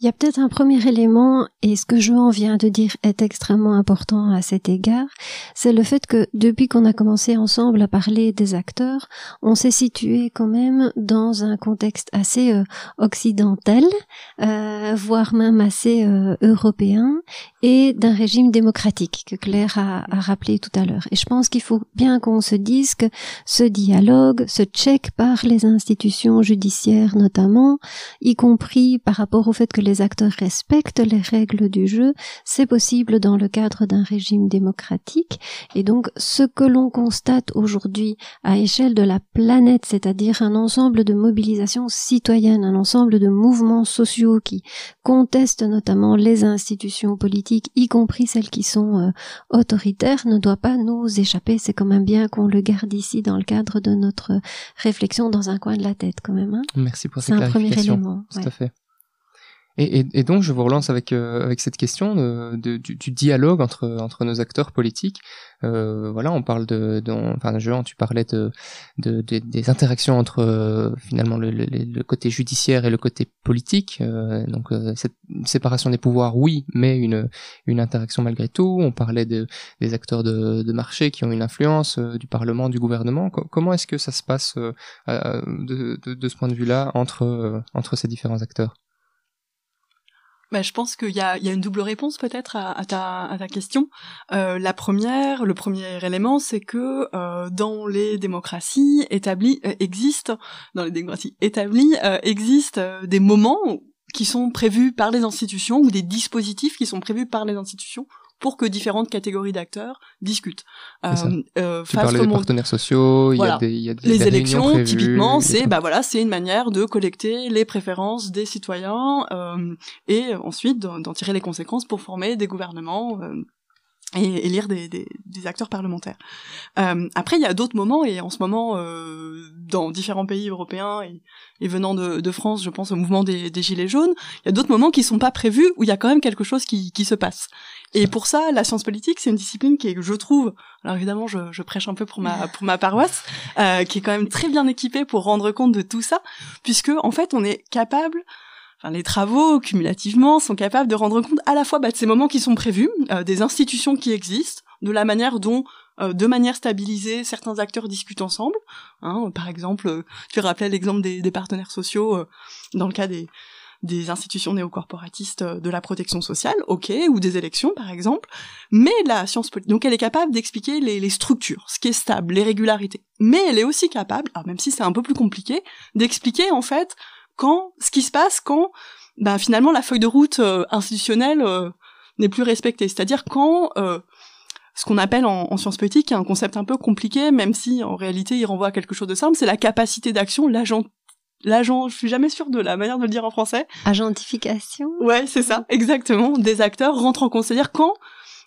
S3: il y a peut-être un premier élément, et ce que je viens de dire est extrêmement important à cet égard, c'est le fait que depuis qu'on a commencé ensemble à parler des acteurs, on s'est situé quand même dans un contexte assez euh, occidental, euh, voire même assez euh, européen, et d'un régime démocratique que Claire a, rappelé tout à l'heure. Et je pense qu'il faut bien qu'on se dise que ce dialogue se check par les institutions judiciaires notamment, y compris par rapport au fait que les acteurs respectent les règles du jeu, c'est possible dans le cadre d'un régime démocratique. Et donc, ce que l'on constate aujourd'hui à échelle de la planète, c'est-à-dire un ensemble de mobilisations citoyennes, un ensemble de mouvements sociaux qui contestent notamment les institutions politiques, y compris celles qui sont euh, autoritaires, ne doit pas nous échapper. C'est quand même bien qu'on le garde ici dans le cadre de notre réflexion dans un coin de la tête quand même. Hein. Merci pour cette clarifications. C'est un premier élément. Tout à
S2: fait. Et, donc, je vous relance avec, euh, avec cette question de, du, dialogue entre, entre nos acteurs politiques. Euh, voilà, on parle de, de enfin, Jean, tu parlais de, de, des interactions entre euh, finalement le, côté judiciaire et le côté politique. Euh, donc, cette séparation des pouvoirs, oui, mais une, une interaction malgré tout. On parlait des acteurs de, de marché qui ont une influence du Parlement, du gouvernement. comment est-ce que ça se passe de, de, de, ce point de vue-là entre, entre ces différents acteurs
S4: bah, je pense qu'il y a, y a, une double réponse peut-être à, ta, à ta question. Euh, la première, le premier élément, c'est que euh, dans les démocraties établies euh, existent, dans les démocraties établies existent des moments qui sont prévus par les institutions ou des dispositifs qui sont prévus par les institutions pour que différentes catégories d'acteurs discutent. Euh, euh, tu parlais des partenaires sociaux, il y, a des, les élections typiquement, c'est bah voilà, c'est une manière de collecter les préférences des citoyens euh, et ensuite d'en tirer les conséquences pour former des gouvernements. Euh, et lire des, des, des, acteurs parlementaires. Euh, après, il y a d'autres moments, et en ce moment, euh, dans différents pays européens et, venant de, de, France, je pense au mouvement des, des Gilets jaunes, il y a d'autres moments qui sont pas prévus, où il y a quand même quelque chose qui, qui se passe. Et pour ça, la science politique, c'est une discipline qui est, je trouve, alors évidemment, je, je prêche un peu pour ma, pour ma paroisse, euh, qui est quand même très bien équipée pour rendre compte de tout ça, puisque, en fait, on est capable les travaux cumulativement sont capables de rendre compte à la fois bah, de ces moments qui sont prévus, euh, des institutions qui existent, de la manière dont euh, de manière stabilisée, certains acteurs discutent ensemble. Hein. par exemple, euh, tu rappelais l'exemple des, partenaires sociaux dans le cas des, des institutions néocorporatistes de la protection sociale, ok, ou des élections par exemple, mais la science politique, donc elle est capable d'expliquer les, structures, ce qui est stable, les régularités, mais elle est aussi capable, même si c'est un peu plus compliqué, d'expliquer en fait quand ce qui se passe quand ben, finalement la feuille de route euh, institutionnelle euh, n'est plus respectée. C'est-à-dire quand euh, ce qu'on appelle en, sciences politiques, un concept un peu compliqué, même si en réalité il renvoie à quelque chose de simple, c'est la capacité d'action, l'agent l'agent, je suis jamais sûre de la manière de le dire en français. Agentification. Ouais, c'est ça, exactement. Des acteurs rentrent en compte. dire quand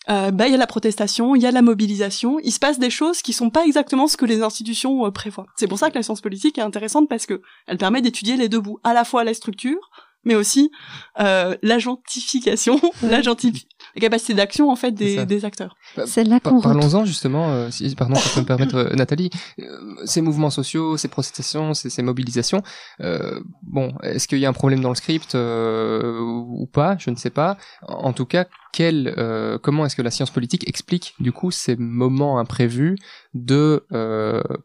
S4: euh, bah, il y a la protestation, il y a la mobilisation, il se passe des choses qui sont pas exactement ce que les institutions euh, prévoient. C'est pour ça que la science politique est intéressante parce que elle permet d'étudier les deux bouts, à la fois la structure, mais aussi euh, l'agentification, la capacité d'action en fait des, des acteurs.
S2: Là par Parlons-en justement, euh, si, pardon, si me permettre, euh, Nathalie, euh, ces mouvements sociaux, ces protestations, ces, mobilisations, bon, est-ce qu'il y a un problème dans le script ou pas Je ne sais pas. En, tout cas, quel, comment est-ce que la science politique explique du coup ces moments imprévus de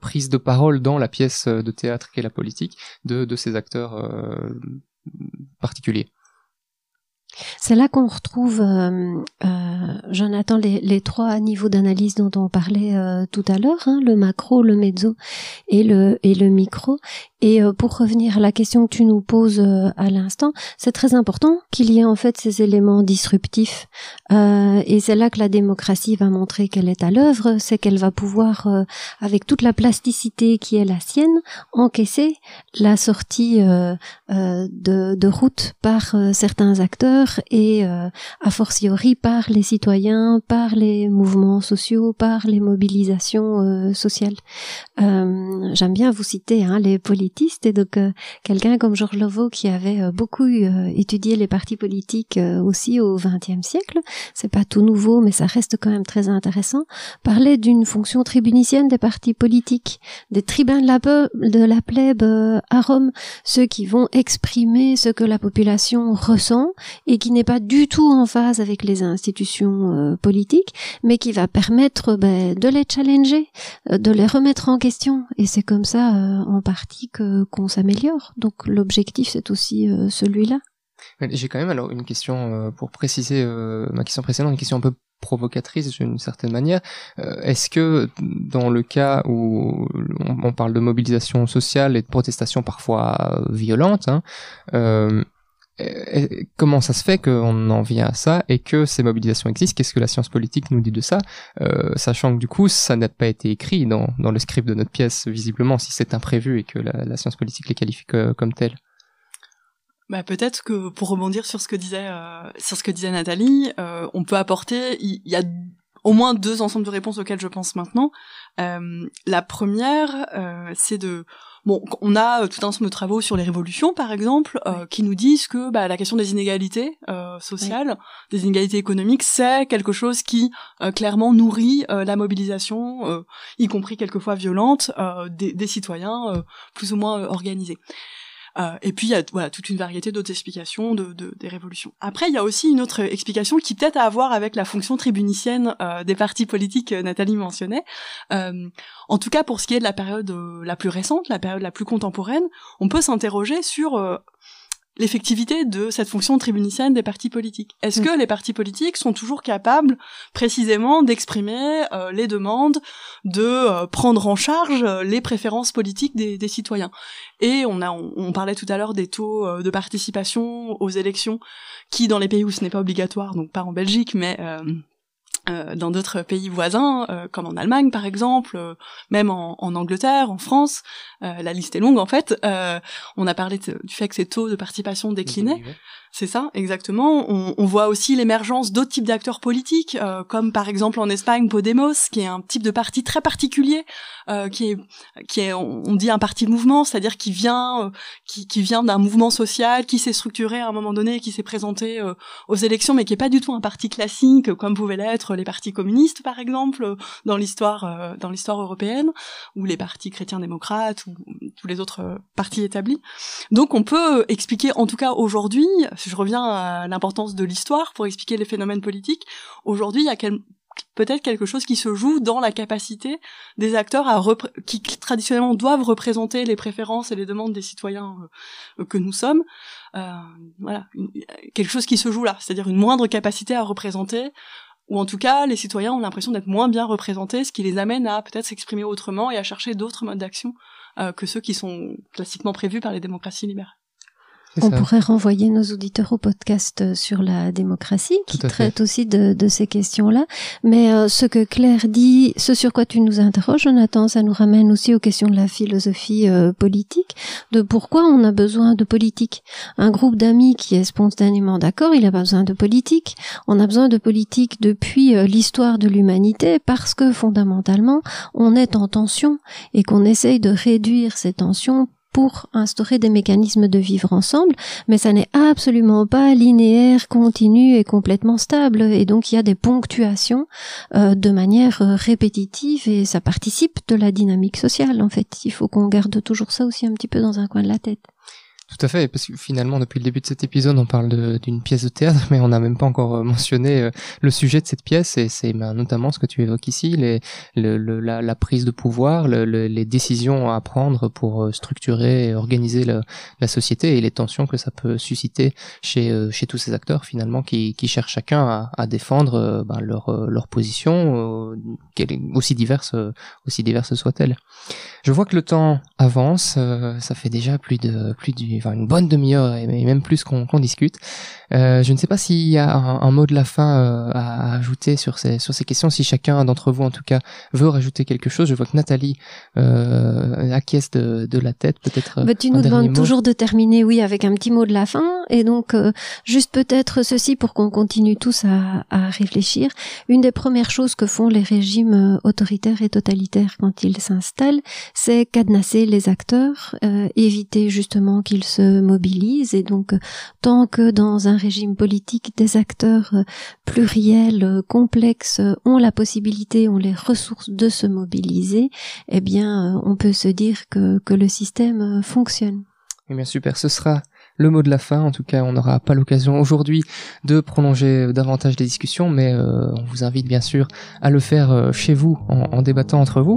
S2: prise de parole dans la pièce de théâtre qu'est la politique de, de ces acteurs euh, particulier.
S3: C'est là qu'on retrouve, j'en euh, attends euh, Jonathan, les, trois niveaux d'analyse dont on parlait euh, tout à l'heure, hein, le macro, le mezzo et le, et le micro, et euh, pour revenir à la question que tu nous poses euh, à l'instant, c'est très important qu'il y ait en fait ces éléments disruptifs. Euh, et c'est là que la démocratie va montrer qu'elle est à l'œuvre, c'est qu'elle va pouvoir, euh, avec toute la plasticité qui est la sienne, encaisser la sortie de, route par certains acteurs et a fortiori par les citoyens, par les mouvements sociaux, par les mobilisations sociales. J'aime bien vous citer hein, les politiques et donc euh, quelqu'un comme Georges Lovaux qui avait euh, beaucoup euh, étudié les partis politiques aussi au XXe siècle, c'est pas tout nouveau mais ça reste quand même très intéressant, parlait d'une fonction tribunicienne des partis politiques, des tribuns de la, plèbe à Rome, ceux qui vont exprimer ce que la population ressent et qui n'est pas du tout en phase avec les institutions politiques, mais qui va permettre ben, de les challenger, de les remettre en question et c'est comme ça en partie que qu'on s'améliore. Donc l'objectif c'est aussi euh, celui-là.
S2: J'ai quand même alors une question euh, pour préciser euh, ma question précédente, une question un peu provocatrice d'une certaine manière. Est-ce que dans le cas où on, parle de mobilisation sociale et de protestation parfois violente, hein, euh, euh, comment ça se fait qu'on en vient à ça et que ces mobilisations existent Qu'est-ce que la science politique nous dit de ça euh, Sachant que du coup, ça n'a pas été écrit dans, le script de notre pièce, visiblement, si c'est imprévu et que la, science politique les qualifie comme telles.
S4: Bah peut-être que pour rebondir sur ce que disait sur ce que disait Nathalie, on peut apporter. Il y, y, a au moins deux ensembles de réponses auxquelles je pense maintenant. la première, c'est de Bon, on a euh, tout un ensemble de travaux sur les révolutions, par exemple, euh, qui nous disent que bah, la question des inégalités euh, sociales, des inégalités économiques, c'est quelque chose qui clairement nourrit la mobilisation, y compris quelquefois violente, des, des, citoyens plus ou moins organisés. Euh, et puis il y a voilà, toute une variété d'autres explications de, de, des révolutions. Après, il y a aussi une autre explication qui peut-être a à voir avec la fonction tribunicienne euh, des partis politiques que Nathalie mentionnait. Euh, en tout cas, pour ce qui est de la période euh, la plus récente, la période la plus contemporaine, on peut s'interroger sur l'effectivité de cette fonction tribunicienne des partis politiques. Est-ce mm. que les partis politiques sont toujours capables précisément d'exprimer euh, les demandes, de euh, prendre en charge euh, les préférences politiques des, citoyens Et on a, on parlait tout à l'heure des taux de participation aux élections, qui dans les pays où ce n'est pas obligatoire, donc pas en Belgique, mais euh, dans d'autres pays voisins, euh, comme en Allemagne par exemple, euh, même en, en, Angleterre, en France, la liste est longue en fait. on a parlé du fait que ces taux de participation déclinaient. C'est ça, exactement. On, on voit aussi l'émergence d'autres types d'acteurs politiques, comme par exemple en Espagne Podemos, qui est un type de parti très particulier, qui est, qui est, on dit un parti de mouvement, c'est-à-dire qui vient, qui, qui vient d'un mouvement social, qui s'est structuré à un moment donné, qui s'est présenté aux élections, mais qui est pas du tout un parti classique comme pouvait l'être les partis communistes, par exemple, dans l'histoire euh, dans l'histoire européenne, ou les partis chrétiens-démocrates, ou tous les autres euh, partis établis. Donc on peut expliquer, en tout cas aujourd'hui, si je reviens à l'importance de l'histoire pour expliquer les phénomènes politiques, aujourd'hui il y a peut-être quelque chose qui se joue dans la capacité des acteurs à qui traditionnellement doivent représenter les préférences et les demandes des citoyens euh, que nous sommes. voilà, quelque chose qui se joue là, c'est-à-dire une moindre capacité à représenter ou en tout cas, les citoyens ont l'impression d'être moins bien représentés, ce qui les amène à peut-être s'exprimer autrement et à chercher d'autres modes d'action euh, que ceux qui sont classiquement prévus par les démocraties libérales.
S3: On pourrait renvoyer nos auditeurs au podcast euh, sur la démocratie qui traite aussi de, ces questions-là. Mais euh, ce que Claire dit, ce sur quoi tu nous interroges, Jonathan, ça nous ramène aussi aux questions de la philosophie euh, politique, de pourquoi on a besoin de politique. Un groupe d'amis qui est spontanément d'accord, il a pas besoin de politique. On a besoin de politique depuis l'histoire de l'humanité parce que fondamentalement, on est en tension et qu'on essaye de réduire ces tensions pour instaurer des mécanismes de vivre ensemble, mais ça n'est absolument pas linéaire, continu et complètement stable. Et donc il y a des ponctuations euh, de manière euh, répétitive et ça participe de la dynamique sociale en fait. Il faut qu'on garde toujours ça aussi un petit peu dans un coin de la tête.
S2: Tout à fait, parce que finalement, depuis le début de cet épisode, on parle d'une pièce de théâtre, mais on n'a même pas encore euh, mentionné euh, le sujet de cette pièce, et c'est ben, notamment ce que tu évoques ici, les, la, prise de pouvoir, les décisions à prendre pour euh, structurer et organiser la, société, et les tensions que ça peut susciter chez, chez tous ces acteurs, finalement, qui, cherchent chacun à, défendre ben, leur, leur position, aussi diverse, aussi diverse soit-elle. Je vois que le temps avance, euh, ça fait déjà plus de plus d'une enfin, bonne demi-heure et même plus qu'on discute. Euh, je ne sais pas s'il y a un, mot de la fin euh, à, ajouter sur ces sur ces questions. Si chacun d'entre vous, en tout cas, veut rajouter quelque chose, je vois que Nathalie euh, acquiesce de, de, la tête, peut-être. Bah, tu nous demandes toujours
S3: de terminer, oui, avec un petit mot de la fin, et donc juste peut-être ceci pour qu'on continue tous à, à réfléchir. Une des premières choses que font les régimes autoritaires et totalitaires quand ils s'installent, c'est cadenasser les acteurs, euh, éviter justement qu'ils se mobilisent. Et donc, tant que dans un régime politique, des acteurs euh, pluriels, euh, complexes, ont la possibilité, ont les ressources de se mobiliser, eh bien, on peut se dire que, que le système fonctionne.
S2: Eh bien, super, ce sera le mot de la fin. En tout cas, on n'aura pas l'occasion aujourd'hui de prolonger davantage les discussions, mais euh, on vous invite bien sûr à le faire euh, chez vous en, débattant entre vous.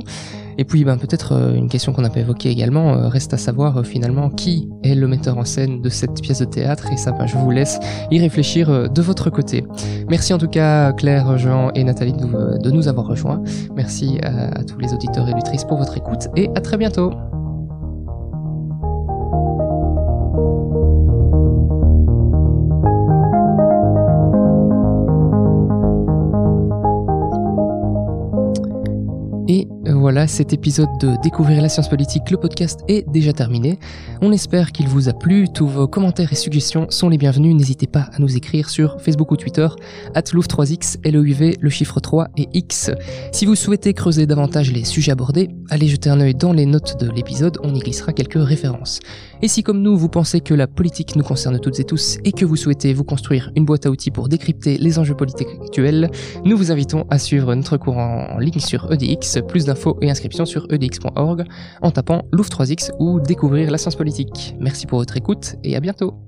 S2: Et puis, ben, peut-être euh, une question qu'on n'a pas évoquée également, reste à savoir finalement qui est le metteur en scène de cette pièce de théâtre. Et ça, ben, je vous laisse y réfléchir de votre côté. Merci en tout cas Claire, Jean et Nathalie de, nous avoir rejoints. Merci à, tous les auditeurs et auditrices pour votre écoute et à très bientôt. Et euh, voilà, cet épisode de Découvrir la science politique, le podcast est déjà terminé. On espère qu'il vous a plu. Tous vos commentaires et suggestions sont les bienvenus. N'hésitez pas à nous écrire sur Facebook ou Twitter, atlouf3x, LEUV, le chiffre 3 et X. Si vous souhaitez creuser davantage les sujets abordés, allez jeter un œil dans les notes de l'épisode, on y glissera quelques références. Et si comme nous, vous pensez que la politique nous concerne toutes et tous et que vous souhaitez vous construire une boîte à outils pour décrypter les enjeux politiques actuels, nous vous invitons à suivre notre cours en ligne sur EDX plus, d'infos et inscriptions sur edx.org en tapant Louvre 3x ou découvrir la science politique. Merci pour votre écoute et à bientôt